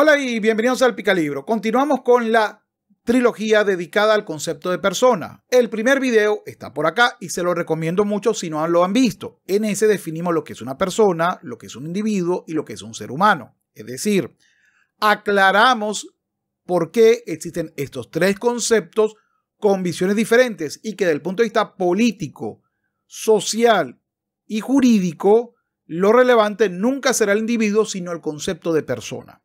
Hola y bienvenidos al Picalibro. Continuamos con la trilogía dedicada al concepto de persona. El primer video está por acá y se lo recomiendo mucho si no lo han visto. En ese definimos lo que es una persona, lo que es un individuo y lo que es un ser humano. Es decir, aclaramos por qué existen estos tres conceptos con visiones diferentes y que desde el punto de vista político, social y jurídico, lo relevante nunca será el individuo, sino el concepto de persona.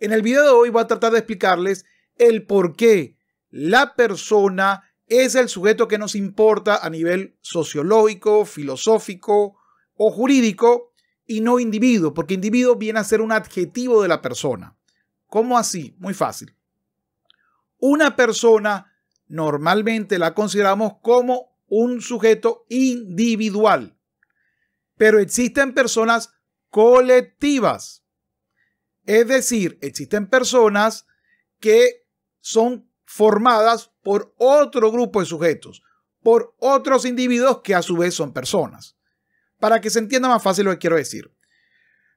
En el video de hoy voy a tratar de explicarles el por qué la persona es el sujeto que nos importa a nivel sociológico, filosófico o jurídico y no individuo, porque individuo viene a ser un adjetivo de la persona. ¿Cómo así? Muy fácil. Una persona normalmente la consideramos como un sujeto individual, pero existen personas colectivas. Es decir, existen personas que son formadas por otro grupo de sujetos, por otros individuos que a su vez son personas. Para que se entienda más fácil lo que quiero decir.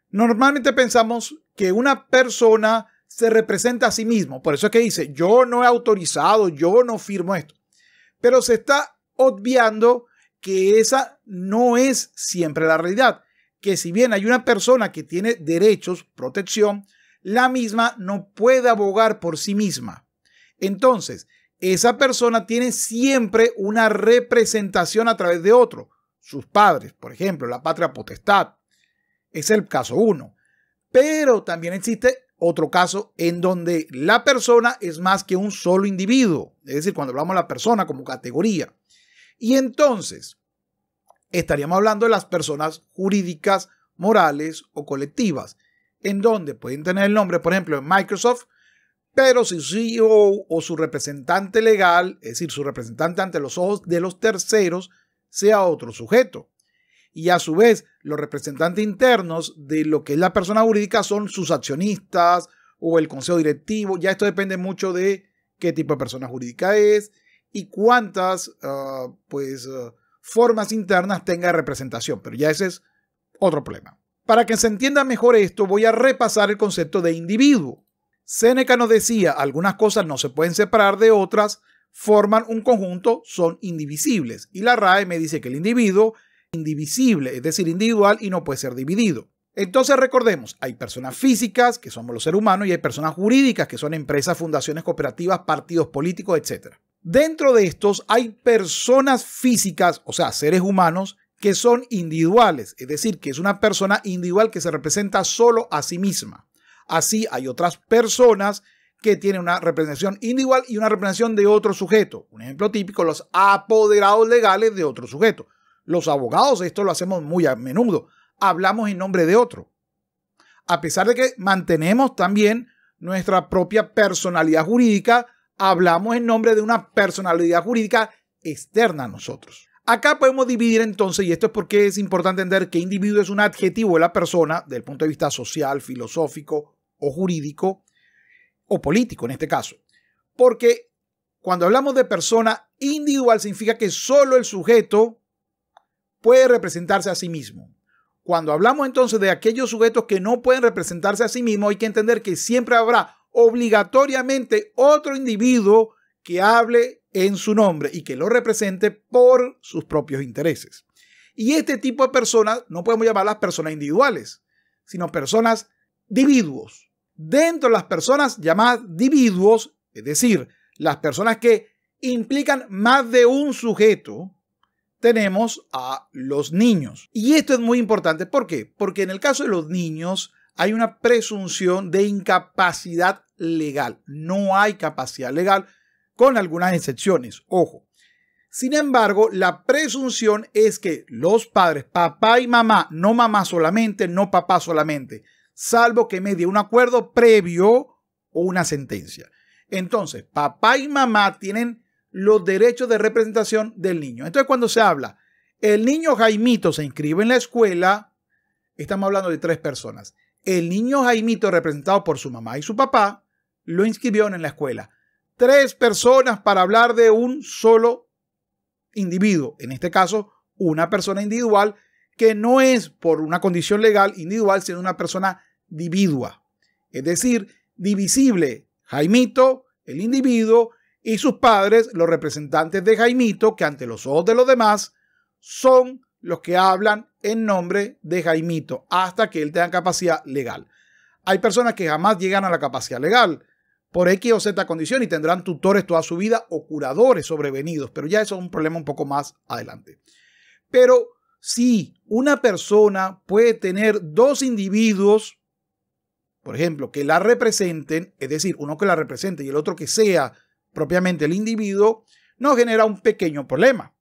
Normalmente pensamos que una persona se representa a sí mismo. Por eso es que dice, yo no he autorizado, yo no firmo esto. Pero se está obviando que esa no es siempre la realidad que si bien hay una persona que tiene derechos, protección, la misma no puede abogar por sí misma. Entonces, esa persona tiene siempre una representación a través de otro, sus padres, por ejemplo, la patria potestad. Es el caso uno. Pero también existe otro caso en donde la persona es más que un solo individuo, es decir, cuando hablamos de la persona como categoría. Y entonces, estaríamos hablando de las personas jurídicas, morales o colectivas, en donde pueden tener el nombre, por ejemplo, en Microsoft, pero si su CEO o su representante legal, es decir, su representante ante los ojos de los terceros, sea otro sujeto. Y a su vez, los representantes internos de lo que es la persona jurídica son sus accionistas o el consejo directivo. Ya esto depende mucho de qué tipo de persona jurídica es y cuántas, ah, pues, ah, formas internas tenga representación, pero ya ese es otro problema. Para que se entienda mejor esto, voy a repasar el concepto de individuo. Séneca nos decía, algunas cosas no se pueden separar de otras, forman un conjunto, son indivisibles. Y la RAE me dice que el individuo es indivisible, es decir, individual y no puede ser dividido. Entonces recordemos, hay personas físicas, que somos los seres humanos, y hay personas jurídicas, que son empresas, fundaciones, cooperativas, partidos políticos, etc. Dentro de estos hay personas físicas, o sea, seres humanos, que son individuales, es decir, que es una persona individual que se representa solo a sí misma. Así hay otras personas que tienen una representación individual y una representación de otro sujeto. Un ejemplo típico, los apoderados legales de otro sujeto. Los abogados, esto lo hacemos muy a menudo, hablamos en nombre de otro. A pesar de que mantenemos también nuestra propia personalidad jurídica, hablamos en nombre de una personalidad jurídica externa a nosotros. Acá podemos dividir entonces, y esto es porque es importante entender que individuo es un adjetivo de la persona, desde el punto de vista social, filosófico o jurídico, o político en este caso. Porque cuando hablamos de persona individual significa que solo el sujeto puede representarse a sí mismo. Cuando hablamos entonces de aquellos sujetos que no pueden representarse a sí mismos, hay que entender que siempre habrá obligatoriamente otro individuo que hable en su nombre y que lo represente por sus propios intereses. Y este tipo de personas no podemos llamarlas personas individuales, sino personas individuos. Dentro de las personas llamadas individuos, es decir, las personas que implican más de un sujeto, tenemos a los niños. Y esto es muy importante. ¿Por qué? Porque en el caso de los niños, hay una presunción de incapacidad legal. No hay capacidad legal, con algunas excepciones, ojo. Sin embargo, la presunción es que los padres, papá y mamá, no mamá solamente, no papá solamente, salvo que medie un acuerdo previo o una sentencia. Entonces, papá y mamá tienen los derechos de representación del niño. Entonces, cuando se habla, el niño Jaimito se inscribe en la escuela, estamos hablando de tres personas. El niño Jaimito, representado por su mamá y su papá, lo inscribió en la escuela. Tres personas para hablar de un solo individuo, en este caso, una persona individual que no es por una condición legal individual, sino una persona dividua. Es decir, divisible. Jaimito, el individuo, y sus padres, los representantes de Jaimito, que ante los ojos de los demás son los que hablan en nombre de Jaimito hasta que él tenga capacidad legal. Hay personas que jamás llegan a la capacidad legal por X o Z condición y tendrán tutores toda su vida o curadores sobrevenidos, pero ya eso es un problema un poco más adelante. Pero si una persona puede tener dos individuos, por ejemplo, que la representen, es decir, uno que la represente y el otro que sea propiamente el individuo, no genera un pequeño problema.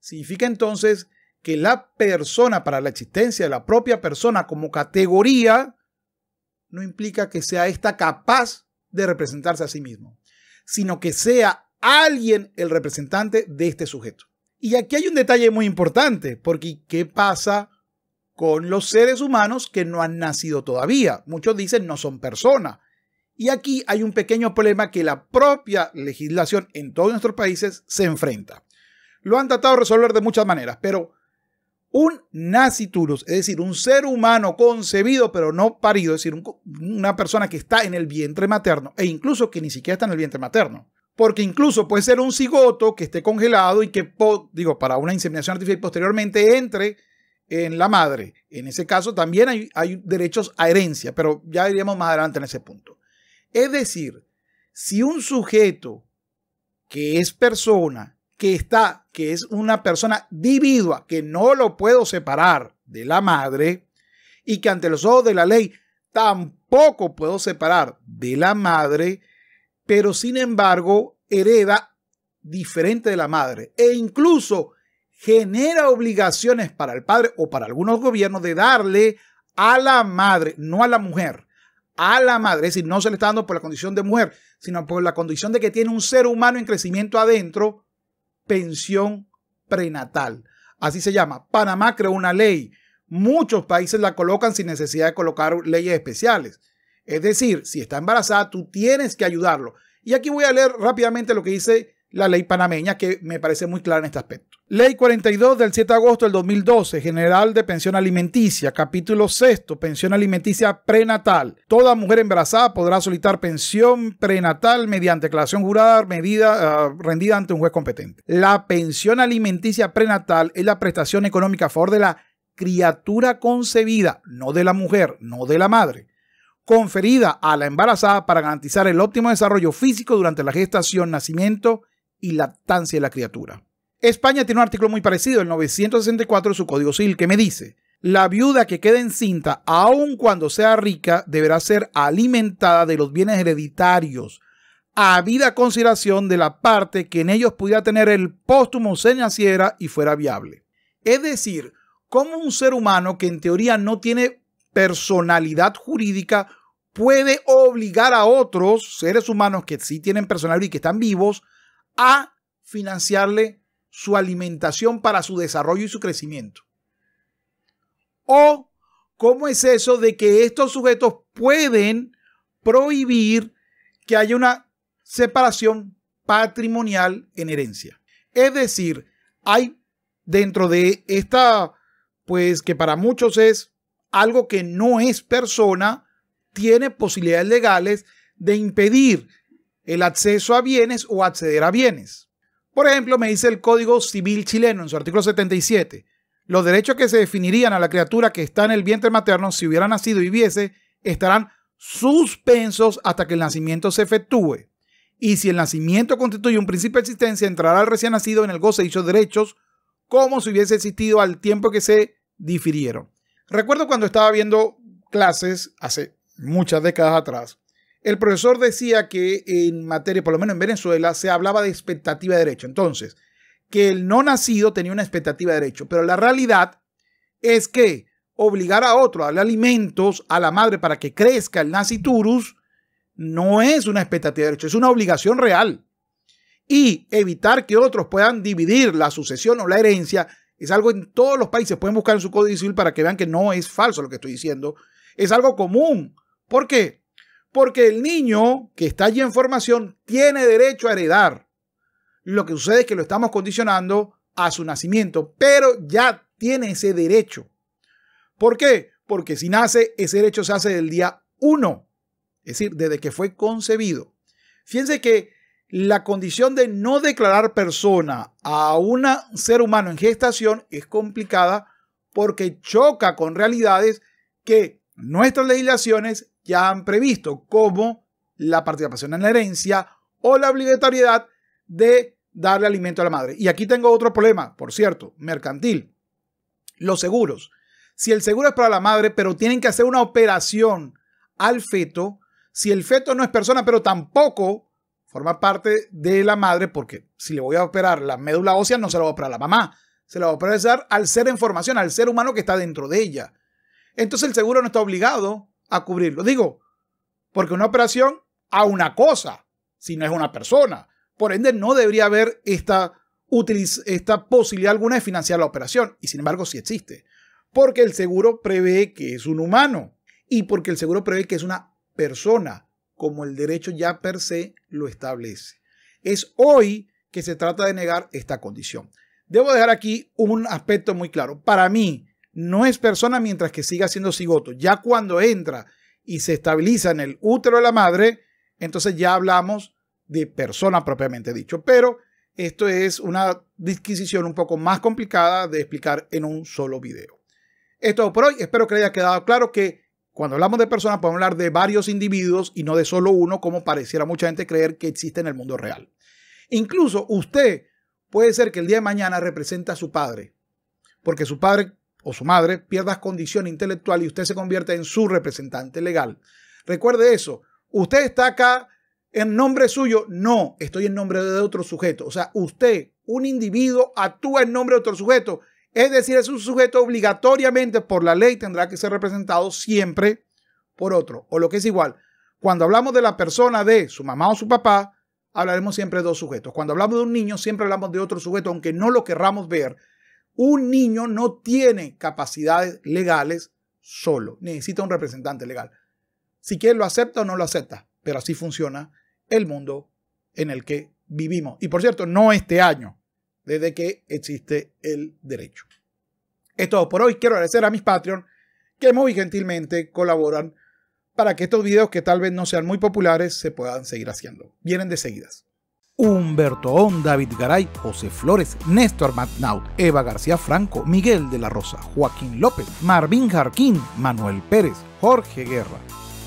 Significa entonces que la persona, para la existencia de la propia persona como categoría, no implica que sea esta capaz de representarse a sí mismo, sino que sea alguien el representante de este sujeto. Y aquí hay un detalle muy importante, porque ¿qué pasa con los seres humanos que no han nacido todavía? Muchos dicen no son personas. Y aquí hay un pequeño problema que la propia legislación en todos nuestros países se enfrenta. Lo han tratado de resolver de muchas maneras, pero un naciturus, es decir, un ser humano concebido pero no parido, es decir, una persona que está en el vientre materno e incluso que ni siquiera está en el vientre materno, porque incluso puede ser un cigoto que esté congelado y que, digo, para una inseminación artificial posteriormente entre en la madre. En ese caso también hay, hay derechos a herencia, pero ya iríamos más adelante en ese punto. Es decir, si un sujeto que es persona que está, que es una persona dividua, que no lo puedo separar de la madre, y que ante los ojos de la ley tampoco puedo separar de la madre, pero sin embargo hereda diferente de la madre e incluso genera obligaciones para el padre o para algunos gobiernos de darle a la madre, no a la mujer, a la madre, es decir, no se le está dando por la condición de mujer, sino por la condición de que tiene un ser humano en crecimiento adentro, pensión prenatal. Así se llama. Panamá creó una ley. Muchos países la colocan sin necesidad de colocar leyes especiales. Es decir, si está embarazada, tú tienes que ayudarlo. Y aquí voy a leer rápidamente lo que dice la ley panameña, que me parece muy clara en este aspecto. Ley 42 del 7 de agosto del 2012, General de Pensión Alimenticia, capítulo 6, Pensión Alimenticia Prenatal. Toda mujer embarazada podrá solicitar pensión prenatal mediante declaración jurada medida, ah, rendida ante un juez competente. La pensión alimenticia prenatal es la prestación económica a favor de la criatura concebida, no de la mujer, no de la madre conferida a la embarazada para garantizar el óptimo desarrollo físico durante la gestación, nacimiento y lactancia de la criatura. España tiene un artículo muy parecido, el 964 de su Código Civil, que me dice, la viuda que quede encinta, aun cuando sea rica, deberá ser alimentada de los bienes hereditarios, a vida consideración de la parte que en ellos pudiera tener el póstumo se naciera y fuera viable. Es decir, cómo un ser humano que en teoría no tiene personalidad jurídica puede obligar a otros seres humanos que sí tienen personalidad y que están vivos a financiarle su alimentación para su desarrollo y su crecimiento. O, ¿cómo es eso de que estos sujetos pueden prohibir que haya una separación patrimonial en herencia? Es decir, hay dentro de esta, pues que para muchos es algo que no es persona, tiene posibilidades legales de impedir el acceso a bienes o acceder a bienes. Por ejemplo, me dice el Código Civil chileno en su artículo 77, los derechos que se definirían a la criatura que está en el vientre materno si hubiera nacido y viese, estarán suspensos hasta que el nacimiento se efectúe. Y si el nacimiento constituye un principio de existencia, entrará el recién nacido en el goce de dichos derechos como si hubiese existido al tiempo que se difirieron. Recuerdo cuando estaba viendo clases hace muchas décadas atrás, el profesor decía que en materia, por lo menos en Venezuela, se hablaba de expectativa de derecho. Entonces, que el no nacido tenía una expectativa de derecho. Pero la realidad es que obligar a otro a darle alimentos a la madre para que crezca el naciturus no es una expectativa de derecho, es una obligación real. Y evitar que otros puedan dividir la sucesión o la herencia es algo en todos los países. Pueden buscar en su código civil para que vean que no es falso lo que estoy diciendo. Es algo común. ¿Por qué? Porque el niño que está allí en formación tiene derecho a heredar. Lo que sucede es que lo estamos condicionando a su nacimiento, pero ya tiene ese derecho. ¿Por qué? Porque si nace, ese derecho se hace del día 1, es decir, desde que fue concebido. Fíjense que la condición de no declarar persona a un ser humano en gestación es complicada porque choca con realidades que nuestras legislaciones ya han previsto, como la participación en la herencia o la obligatoriedad de darle alimento a la madre. Y aquí tengo otro problema, por cierto, mercantil. Los seguros. Si el seguro es para la madre, pero tienen que hacer una operación al feto, si el feto no es persona, pero tampoco forma parte de la madre, porque si le voy a operar la médula ósea, no se la voy a operar a la mamá, se la voy a operar al ser en formación, al ser humano que está dentro de ella. Entonces el seguro no está obligado a cubrirlo. Digo, porque una operación a una cosa, si no es una persona. Por ende, no debería haber esta, esta posibilidad alguna de financiar la operación. Y sin embargo, si existe. Porque el seguro prevé que es un humano y porque el seguro prevé que es una persona, como el derecho ya per se lo establece. Es hoy que se trata de negar esta condición. Debo dejar aquí un aspecto muy claro. Para mí, no es persona mientras que siga siendo cigoto. Ya cuando entra y se estabiliza en el útero de la madre, entonces ya hablamos de persona propiamente dicho. Pero esto es una disquisición un poco más complicada de explicar en un solo video. Esto por hoy. Espero que le haya quedado claro que cuando hablamos de personas podemos hablar de varios individuos y no de solo uno, como pareciera mucha gente creer que existe en el mundo real. Incluso usted puede ser que el día de mañana represente a su padre, porque su padre o su madre pierdas condición intelectual y usted se convierte en su representante legal. Recuerde eso. Usted está acá en nombre suyo. No, estoy en nombre de otro sujeto. O sea, usted, un individuo, actúa en nombre de otro sujeto. Es decir, es un sujeto obligatoriamente por la ley tendrá que ser representado siempre por otro. O lo que es igual, cuando hablamos de la persona de su mamá o su papá, hablaremos siempre de dos sujetos. Cuando hablamos de un niño, siempre hablamos de otro sujeto, aunque no lo querramos ver. Un niño no tiene capacidades legales solo, necesita un representante legal. Si quiere lo acepta o no lo acepta, pero así funciona el mundo en el que vivimos. Y por cierto, no este año, desde que existe el derecho. Es todo por hoy. Quiero agradecer a mis Patreon que muy gentilmente colaboran para que estos videos que tal vez no sean muy populares se puedan seguir haciendo. Vienen de seguidas. Humberto On, David Garay, José Flores, Néstor Matnaut, Eva García Franco, Miguel de la Rosa, Joaquín López, Marvin Jarquín, Manuel Pérez, Jorge Guerra.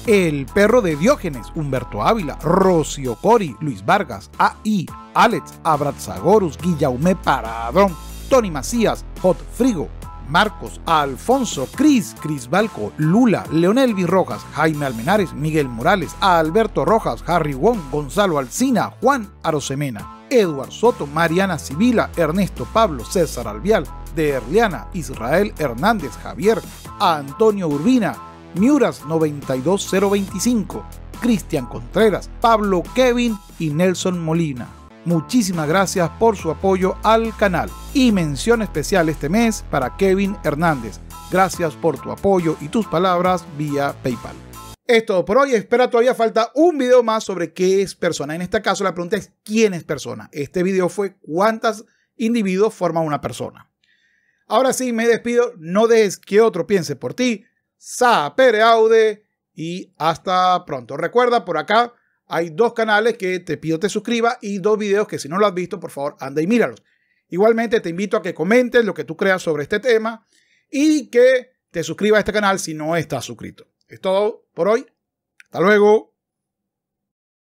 El perro de Diógenes, Humberto Ávila, Rocío Cori, Luis Vargas, A.I., Alex Abrazagorus, Guillaume Paradón, Tony Macías, Hot Frigo, Marcos, Alfonso, Cris, Balco, Lula, Leonel Virrojas, Jaime Almenares, Miguel Morales, Alberto Rojas, Harry Wong, Gonzalo Alcina, Juan Arosemena. Eduard Soto, Mariana Sibila, Ernesto Pablo, César Alvial, de Erliana, Israel Hernández Javier, Antonio Urbina, Miuras 92025, Cristian Contreras, Pablo Kevin y Nelson Molina. Muchísimas gracias por su apoyo al canal. Y mención especial este mes para Kevin Hernández. Gracias por tu apoyo y tus palabras vía PayPal. Es todo por hoy. Espera, todavía falta un video más sobre qué es persona. En este caso, la pregunta es: ¿quién es persona? Este video fue: ¿cuántos individuos forman una persona? Ahora sí, me despido. No dejes que otro piense por ti. pere Aude y hasta pronto. Recuerda por acá hay dos canales que te pido te suscribas y dos videos que si no lo has visto, por favor, anda y míralos. Igualmente te invito a que comentes lo que tú creas sobre este tema y que te suscribas a este canal si no estás suscrito. Es todo por hoy. Hasta luego.